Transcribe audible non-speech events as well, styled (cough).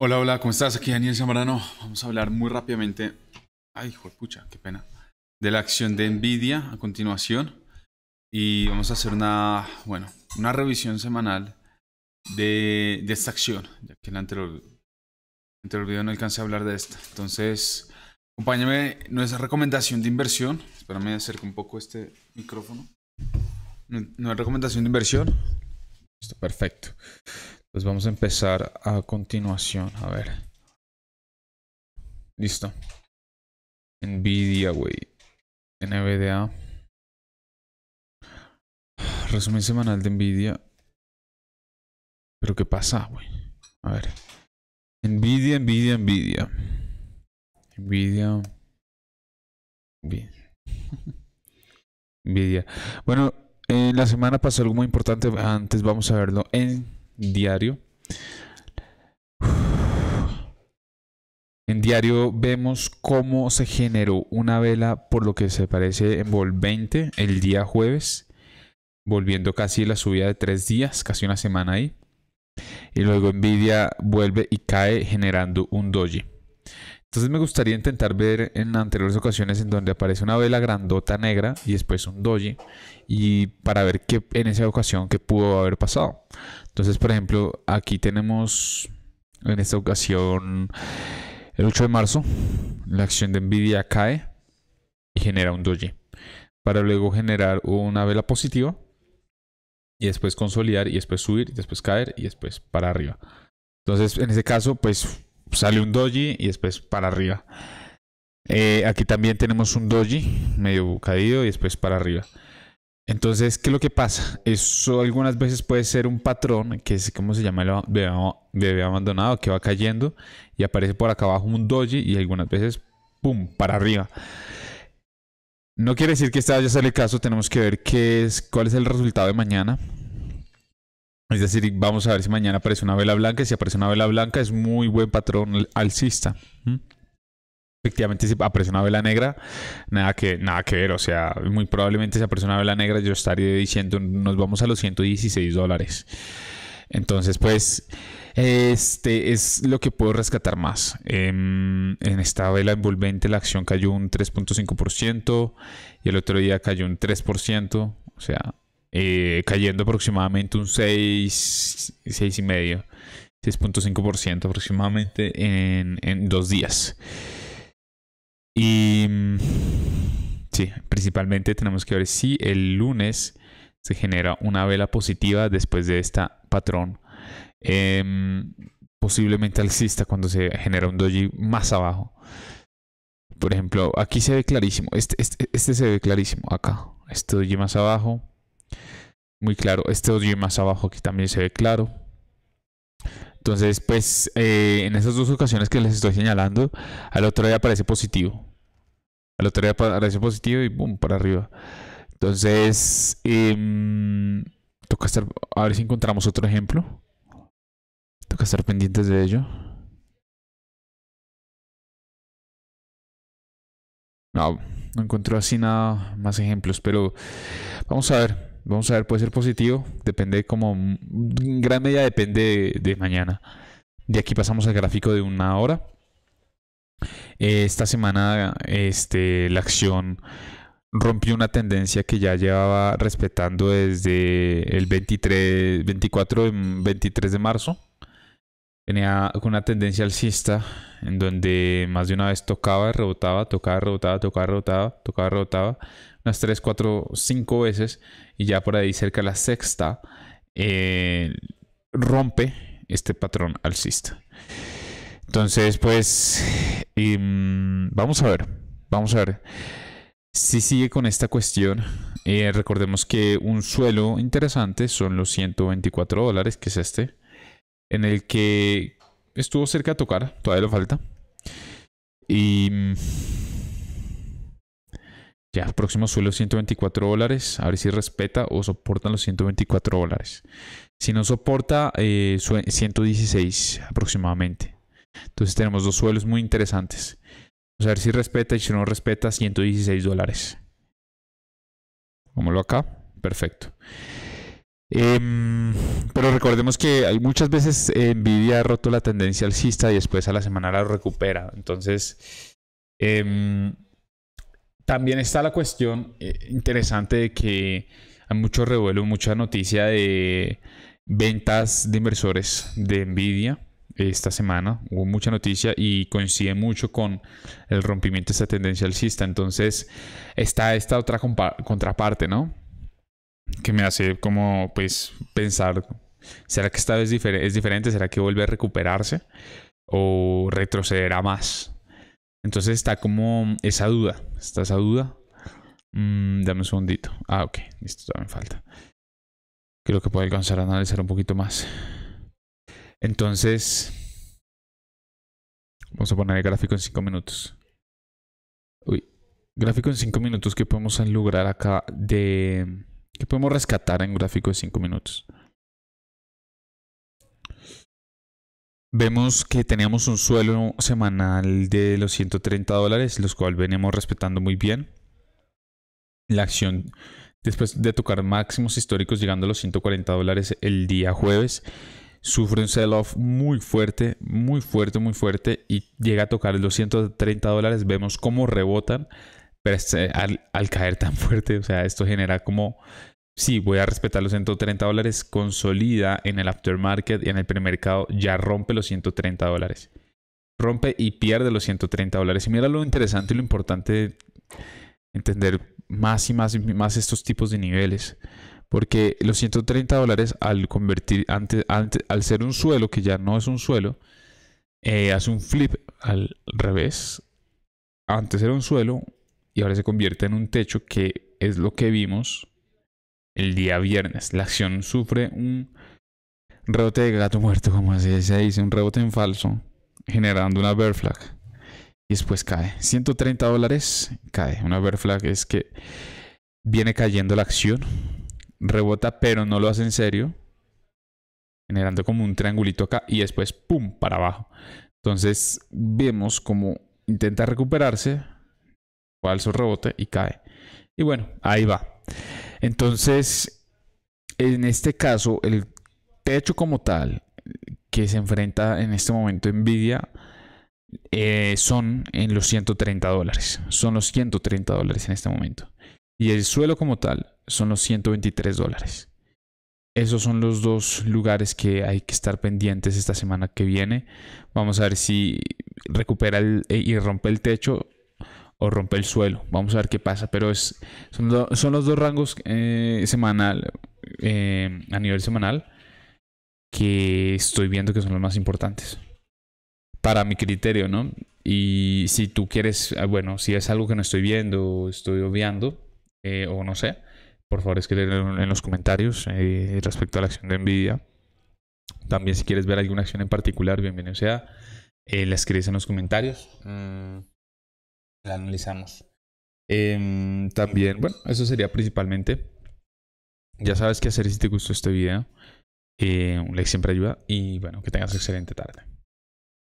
Hola, hola, ¿cómo estás? Aquí Daniel Zambrano. Vamos a hablar muy rápidamente. Ay, hijo pucha, qué pena. De la acción de Nvidia a continuación. Y vamos a hacer una, bueno, una revisión semanal de, esta acción, ya que en el anterior, anterior video no alcancé a hablar de esta. Entonces, acompáñame nuestra recomendación de inversión. Espérame, acerco un poco este micrófono. Nuestra recomendación de inversión. Listo, perfecto. Pues vamos a empezar a continuación. A ver. Listo. NVIDIA, güey. NVDA. Resumen semanal de NVIDIA. Pero ¿qué pasa, güey? A ver. NVIDIA, NVIDIA, NVIDIA. NVIDIA. Bien. (laughs) NVIDIA. Bueno, eh, la semana pasó algo muy importante. Antes vamos a verlo en diario. En diario vemos cómo se generó una vela por lo que se parece en el día jueves, volviendo casi la subida de tres días, casi una semana ahí. Y luego Nvidia vuelve y cae generando un doji. Entonces me gustaría intentar ver en anteriores ocasiones en donde aparece una vela grandota negra y después un doji y para ver qué en esa ocasión qué pudo haber pasado. Entonces, por ejemplo, aquí tenemos en esta ocasión el 8 de marzo, la acción de Nvidia cae y genera un doji para luego generar una vela positiva y después consolidar y después subir y después caer y después para arriba. Entonces, en ese caso, pues sale un doji y después para arriba. Eh, aquí también tenemos un doji medio caído y después para arriba. Entonces, ¿qué es lo que pasa? Eso algunas veces puede ser un patrón, que es como se llama el bebé, abandonado, que va cayendo y aparece por acá abajo un doji y algunas veces, ¡pum!, para arriba. No quiere decir que este vaya a el caso, tenemos que ver qué es, cuál es el resultado de mañana. Es decir, vamos a ver si mañana aparece una vela blanca. Si aparece una vela blanca, es muy buen patrón alcista. Efectivamente, si aparece una vela negra, nada que, nada que ver. O sea, muy probablemente si aparece una vela negra, yo estaría diciendo, nos vamos a los 116 dólares. Entonces, pues, este es lo que puedo rescatar más. Em, en esta vela envolvente la acción cayó un 3.5% y el otro día cayó un 3%. O sea, eh, cayendo aproximadamente un 6, 6,5, 6.5% aproximadamente en, dos días. Y mm, sí, principalmente tenemos que ver si el lunes se genera una vela positiva después de esta patrón. Em, posiblemente alcista cuando se genera un doji más abajo. Por ejemplo, aquí se ve clarísimo. este, este, este se ve clarísimo acá. Este doji más abajo. Muy claro. Este y más abajo aquí también se ve claro. Entonces, pues eh, en esas dos ocasiones que les estoy señalando, al otro día aparece positivo. Al otro día aparece positivo y boom, para arriba. Entonces, em, toca estar. A ver si encontramos otro ejemplo. Toca estar pendientes de ello. No, no encontré así nada más ejemplos, pero vamos a ver. Vamos a ver, puede ser positivo. Depende como... En gran medida depende de, mañana. De aquí pasamos al gráfico de una hora. Eh, esta semana este, la acción rompió una tendencia que ya llevaba respetando desde el 23, 24, 23 de marzo Tenía una tendencia alcista en donde más de una vez tocaba, rebotaba, tocaba, rebotaba, tocaba, rebotaba, tocaba, rebotaba, unas 3, 4, 5 veces y ya por ahí cerca de la sexta eh, rompe este patrón alcista. Entonces, pues, em, vamos a ver, vamos a ver. Si sigue con esta cuestión, eh, recordemos que un suelo interesante son los 124 dólares, que es este en el que estuvo cerca de tocar, todavía lo falta. Y mm, ya, próximo suelo 124 dólares, a ver si respeta o soportan los 124 dólares. Si no soporta, 116 eh, aproximadamente. Entonces tenemos dos suelos muy interesantes. Vamos a ver si respeta y si no respeta, 116 dólares. Vámonos acá. Perfecto. Em, pero recordemos que hay muchas veces Nvidia ha roto la tendencia alcista y después a la semana la recupera. Entonces, em, también está la cuestión eh, interesante de que hay mucho revuelo, mucha noticia de ventas de inversores de Nvidia esta semana. Hubo mucha noticia y coincide mucho con el rompimiento de esta tendencia alcista. Entonces, está esta otra contraparte, ¿no? que me hace como pues pensar, ¿será que esta vez es diferente? ¿Será que vuelve a recuperarse? ¿O retrocederá más? Entonces está como esa duda, está esa duda. Mm, dame un segundito. Ah, ok, listo, todavía me falta. Creo que puedo alcanzar a analizar un poquito más. Entonces, vamos a poner el gráfico en 5 minutos. Uy, gráfico en 5 minutos que podemos lograr acá de que podemos rescatar en un gráfico de 5 minutos? Vemos que teníamos un suelo semanal de los 130 dólares, los cuales venimos respetando muy bien. La acción, después de tocar máximos históricos llegando a los 140 dólares el día jueves, sufre un sell-off muy fuerte, muy fuerte, muy fuerte y llega a tocar los 130 dólares. Vemos cómo rebotan este, al, caer tan fuerte, o sea, esto genera como, sí, voy a respetar los 130 dólares, consolida en el aftermarket y en el premercado, ya rompe los 130 dólares. Rompe y pierde los 130 dólares. Y mira lo interesante y lo importante entender más y más y más estos tipos de niveles. Porque los 130 dólares al convertir, antes, al ser un suelo, que ya no es un suelo, eh, hace un flip al revés. Antes era un suelo, y ahora se convierte en un techo que es lo que vimos el día viernes. La acción sufre un rebote de gato muerto, como se dice, un rebote en falso, generando una bear flag. Y después cae. 130 dólares cae. Una bear flag es que viene cayendo la acción, rebota, pero no lo hace en serio, generando como un triangulito acá y después, ¡pum!, para abajo. Entonces vemos como intenta recuperarse, falso rebote y cae. Y bueno, ahí va. Entonces, en este caso, el techo como tal que se enfrenta en este momento Nvidia eh, son en los 130 dólares. Son los 130 dólares en este momento. Y el suelo como tal son los 123 dólares. Esos son los dos lugares que hay que estar pendientes esta semana que viene. Vamos a ver si recupera eh, y rompe el techo o rompe el suelo. Vamos a ver qué pasa, pero es, son, los dos rangos eh, semanal, eh, a nivel semanal, que estoy viendo que son los más importantes. Para mi criterio, ¿no? Y si tú quieres, ah, bueno, si es algo que no estoy viendo, estoy obviando, eh, o no sé, por favor escribe en los comentarios respecto a la acción de Nvidia. También si quieres ver alguna acción en particular, bienvenido sea. Eh, la escribes en los comentarios. Mm la analizamos. Em, también, bueno, eso sería principalmente. Ya sabes qué hacer si te gustó este video. Eh, un like siempre ayuda y bueno, que tengas excelente tarde.